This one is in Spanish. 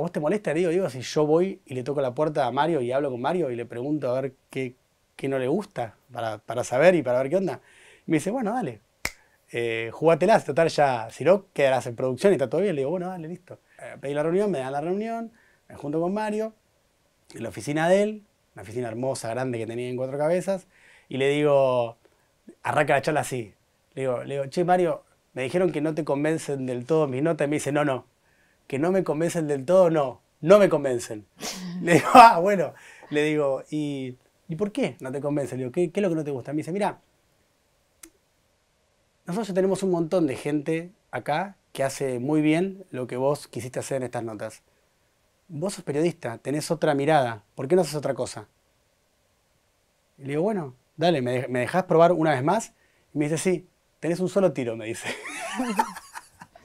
¿a vos te molesta? digo, digo, si yo voy y le toco la puerta a Mario y hablo con Mario y le pregunto a ver qué, qué no le gusta para, saber y para ver qué onda? me dice, bueno, dale, eh, total ya, si no, quedarás en producción y está todo bien. Le digo, bueno, dale, listo. Eh, pedí la reunión, me dan la reunión, me junto con Mario, en la oficina de él, una oficina hermosa, grande que tenía en cuatro cabezas, y le digo, arranca la charla así. Le digo, le digo, che, Mario, me dijeron que no te convencen del todo mis notas, y me dice, no, no, que no me convencen del todo, no, no me convencen. Le digo, ah, bueno, le digo, ¿y, por qué no te convencen? Le digo, ¿qué, es lo que no te gusta? Me dice, mira, nosotros tenemos un montón de gente acá que hace muy bien lo que vos quisiste hacer en estas notas. Vos sos periodista, tenés otra mirada, ¿por qué no haces otra cosa? le digo, bueno, dale, ¿me, dejás probar una vez más? Y me dice, sí, tenés un solo tiro, me dice.